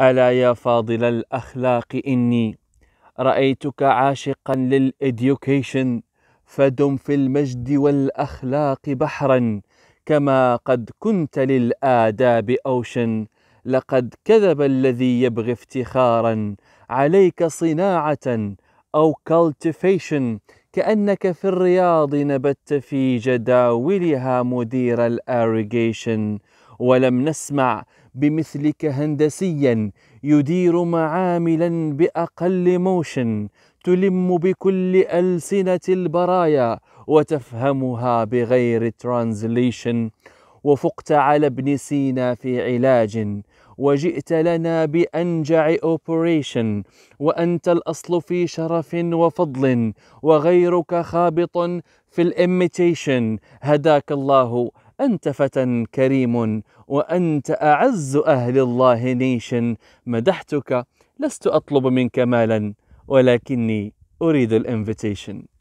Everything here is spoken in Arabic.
ألا يا فاضل الأخلاق إني رأيتك عاشقا للإديوكيشن فدم في المجد والأخلاق بحرا كما قد كنت للآداب أوشن لقد كذب الذي يبغي افتخارا عليك صناعة أو cultivation كأنك في الرياض نبت في جداولها مدير الاريجيشن ولم نسمع بمثلك هندسيا يدير معاملا باقل موشن تلم بكل السنه البرايا وتفهمها بغير ترانزليشن وفقت على ابن سينا في علاج وجئت لنا بانجع اوبريشن وانت الاصل في شرف وفضل وغيرك خابط في الاميتيشن هداك الله أنت فتى كريم وأنت أعز أهل الله نيشن مدحتك لست أطلب منك مالا ولكني أريد الانفيتيشن